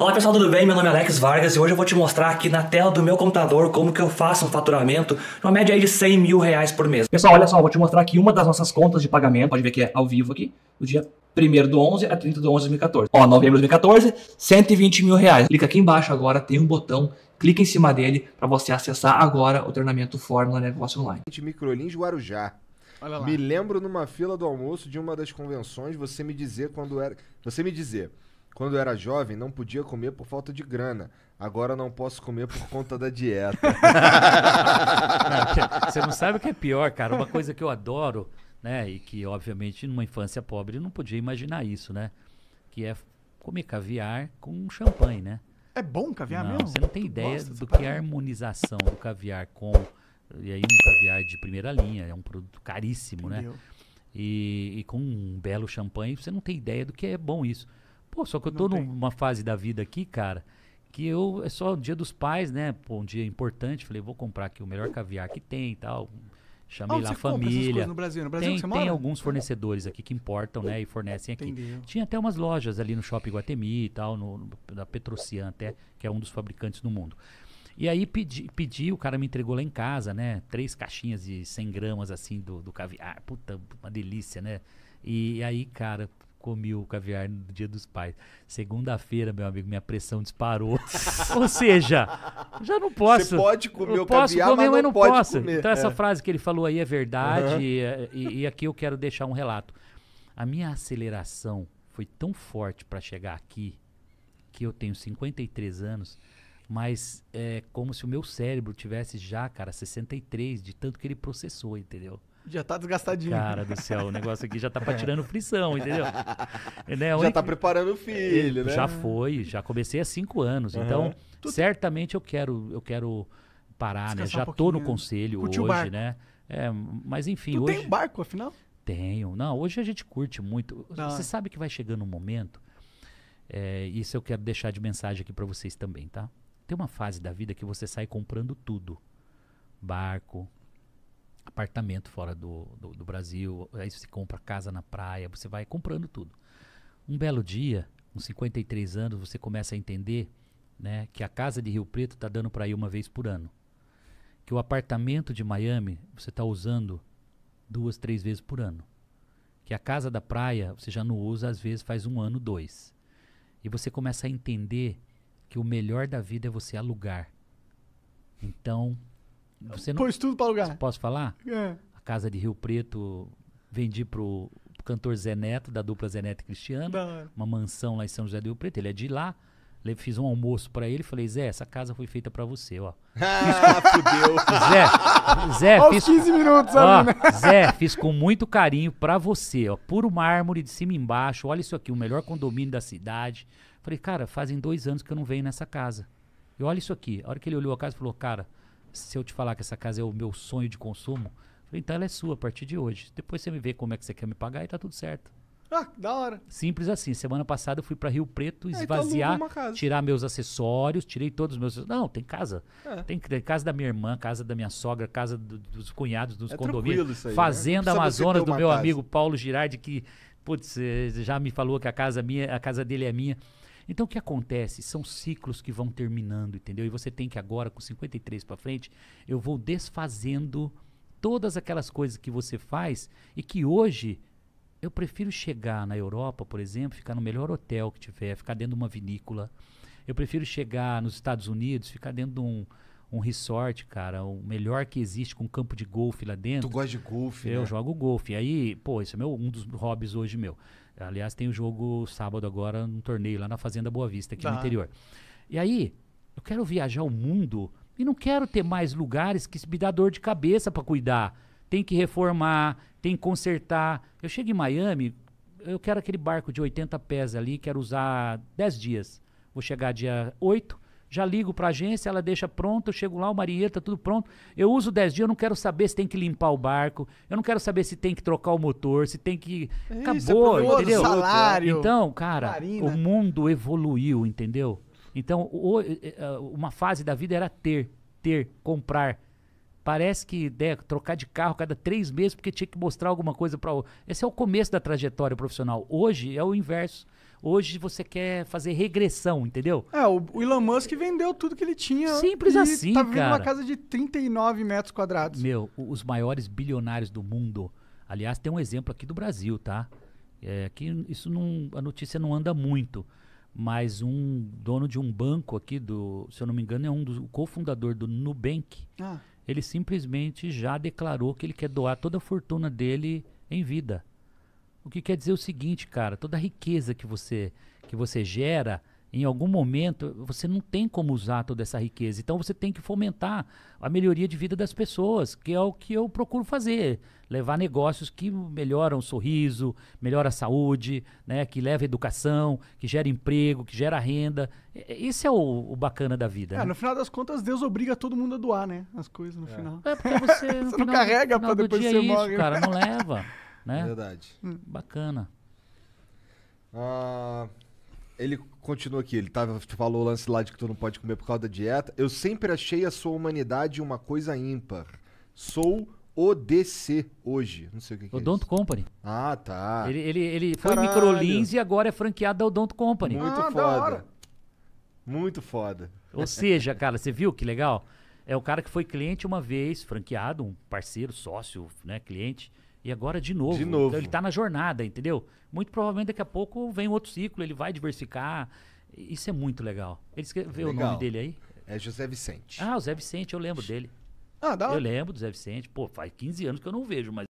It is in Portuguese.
Olá pessoal, tudo bem? Meu nome é Alex Vargas e hoje eu vou te mostrar aqui na tela do meu computador como que eu faço um faturamento uma média aí de 100 mil reais por mês. Pessoal, olha só, eu vou te mostrar aqui uma das nossas contas de pagamento, pode ver que é ao vivo aqui, do dia 1 do 11 a 30 do 11 de 2014. Ó, novembro de 2014, 120 mil reais. Clica aqui embaixo agora, tem um botão clica em cima dele para você acessar agora o treinamento Fórmula Negócio Online. Microlins Guarujá. Me lembro numa fila do almoço de uma das convenções, você me dizer quando era, você me dizer quando eu era jovem, não podia comer por falta de grana. Agora não posso comer por conta da dieta. não, você não sabe o que é pior, cara. Uma coisa que eu adoro, né? E que, obviamente, numa infância pobre eu não podia imaginar isso, né? Que é comer caviar com champanhe, né? É bom caviar não, mesmo? Você não tem tu ideia do que é a harmonização do caviar com. E aí, um caviar de primeira linha, é um produto caríssimo, né? Entendeu. né? E, e com um belo champanhe, você não tem ideia do que é bom isso. Pô, só que eu tô não numa tem. fase da vida aqui, cara, que eu é só o dia dos pais, né? Pô, um dia importante, falei, vou comprar aqui o melhor caviar que tem e tal. Chamei Onde lá a família. No Brasil? No Brasil tem, você mora? alguns fornecedores aqui que importam, né? E fornecem aqui. Tinha até umas lojas ali no Shopping Guatemi e tal, no, no, da Petrocian até, que é um dos fabricantes no mundo. E aí pedi, pedi, o cara me entregou lá em casa, né? Três caixinhas de 100 gramas, assim, do, do caviar. Puta, uma delícia, né? E aí, cara, comi o caviar no dia dos pais. Segunda-feira, meu amigo, minha pressão disparou. Ou seja, já não posso. Você pode comer eu o posso caviar, comer, mas, mas não, pode posso. Comer. Então é. essa frase que ele falou aí é verdade uhum. e, e, e aqui eu quero deixar um relato. A minha aceleração foi tão forte para chegar aqui que eu tenho 53 anos, mas é como se o meu cérebro tivesse já, cara, 63 de tanto que ele processou, entendeu? Já tá desgastadinho. Cara do céu, o negócio aqui já tá tirando frição, entendeu? né? Já tá preparando o filho, né? Já foi, já comecei há cinco anos. Uhum. Então, tu... certamente eu quero, eu quero parar, né? Descansar né? Já um tô no né? conselho hoje, né? É, mas enfim, tu hoje. Tem um barco, afinal? Tenho. Não, hoje a gente curte muito. Não. Você sabe que vai chegando um momento. É, isso eu quero deixar de mensagem aqui para vocês também, tá? Tem uma fase da vida que você sai comprando tudo: barco, apartamento fora do, do, do Brasil, aí você compra casa na praia, você vai comprando tudo. Um belo dia, com 53 anos, você começa a entender né, que a casa de Rio Preto está dando para ir uma vez por ano. Que o apartamento de Miami você está usando duas, três vezes por ano. Que a casa da praia você já não usa, às vezes faz um ano, dois. E você começa a entender que o melhor da vida é você alugar. Então, você não, Pôs tudo pra alugar. Posso falar? É. A casa de Rio Preto vendi pro cantor Zé Neto, da dupla Zé Neto e Cristiano. Da... Uma mansão lá em São José do Rio Preto. Ele é de lá. fiz um almoço para ele e falei, Zé, essa casa foi feita para você, ó. Ah, fudeu. Zé, Zé, fiz, 15 minutos ó, né? Zé, fiz com muito carinho para você, ó. Puro mármore de cima e embaixo. Olha isso aqui, o melhor condomínio da cidade. Falei, cara, fazem dois anos que eu não venho nessa casa. E olha isso aqui. A hora que ele olhou a casa, falou, cara, se eu te falar que essa casa é o meu sonho de consumo, falei, então ela é sua a partir de hoje. Depois você me vê como é que você quer me pagar e tá tudo certo. Ah, da hora. Simples assim. Semana passada eu fui para Rio Preto é, então esvaziar, então tirar meus acessórios, tirei todos os meus. Não, tem casa. É. Tem, tem, casa da minha irmã, casa da minha sogra, casa do, dos cunhados, dos é condomínios. Isso aí, né? fazenda né? Amazonas do meu casa. amigo Paulo Girardi, que, putz, eh, já me falou que a casa minha, a casa dele é minha. Então o que acontece? São ciclos que vão terminando, entendeu? E você tem que agora, com 53 para frente, eu vou desfazendo todas aquelas coisas que você faz e que hoje eu prefiro chegar na Europa, por exemplo, ficar no melhor hotel que tiver, ficar dentro de uma vinícola. Eu prefiro chegar nos Estados Unidos, ficar dentro de um, um resort, cara, o melhor que existe com um campo de golfe lá dentro. Tu gosta de golfe? Eu né? jogo golfe. Aí, pô, isso é meu, um dos hobbies hoje meu. Aliás, tem o um jogo sábado agora, no torneio lá na Fazenda Boa Vista, aqui tá. no interior. E aí, eu quero viajar o mundo e não quero ter mais lugares que me dá dor de cabeça para cuidar. Tem que reformar, tem que consertar. Eu chego em Miami, eu quero aquele barco de 80 pés ali, quero usar 10 dias. Vou chegar dia 8, já ligo para a agência, ela deixa pronto, eu chego lá, o marinheiro tudo pronto. Eu uso 10 dias, eu não quero saber se tem que limpar o barco, eu não quero saber se tem que trocar o motor, se tem que. Isso, é Acabou, é entendeu? Salário, então, cara, marina. o mundo evoluiu, entendeu? Então, o, eh, eh, eh, uma fase da vida era ter, ter, comprar. Parece que né, trocar de carro cada três meses porque tinha que mostrar alguma coisa para o. Esse é o começo da trajetória profissional. Hoje é o inverso. Hoje você quer fazer regressão, entendeu? É, o, o Elon Musk vendeu tudo que ele tinha. Simples assim, tá vivendo vendo uma casa de 39 metros quadrados. Meu, os maiores bilionários do mundo. Aliás, tem um exemplo aqui do Brasil, tá? É, que isso não, a notícia não anda muito, mas um dono de um banco aqui do, se eu não me engano, é um dos cofundador do Nubank. Ah. Ele simplesmente já declarou que ele quer doar toda a fortuna dele em vida. O que quer dizer o seguinte, cara, toda riqueza que você que você gera, em algum momento você não tem como usar toda essa riqueza. Então você tem que fomentar a melhoria de vida das pessoas, que é o que eu procuro fazer. Levar negócios que melhoram o sorriso, melhoram a saúde, né, que leva educação, que gera emprego, que gera renda. Esse é o, o bacana da vida. É, né? No final das contas, Deus obriga todo mundo a doar, né? As coisas no é. final. É porque você. você não carrega para depois você é isso, morre. Cara, não leva. Né? É verdade. Hum. Bacana. Ah, ele continua aqui, ele tava, falou o lance lá de que tu não pode comer por causa da dieta. Eu sempre achei a sua humanidade uma coisa ímpar. Sou ODC hoje. Não sei o que, que o é Don't Company. Ah, tá. Ele, ele, ele foi Caralho. microlins e agora é franqueado da Don't Company. Muito ah, foda. Muito foda. Ou seja, cara, você viu que legal? É o cara que foi cliente uma vez, franqueado, um parceiro, sócio, né, cliente. E agora de novo. De então, novo. Então, ele está na jornada, entendeu? Muito provavelmente daqui a pouco vem outro ciclo, ele vai diversificar. Isso é muito legal. Ele escreveu legal. o nome dele aí? É José Vicente. Ah, o José Vicente, eu lembro dele. Ah, dá Eu lembro do Zé Vicente. Pô, faz 15 anos que eu não vejo, mas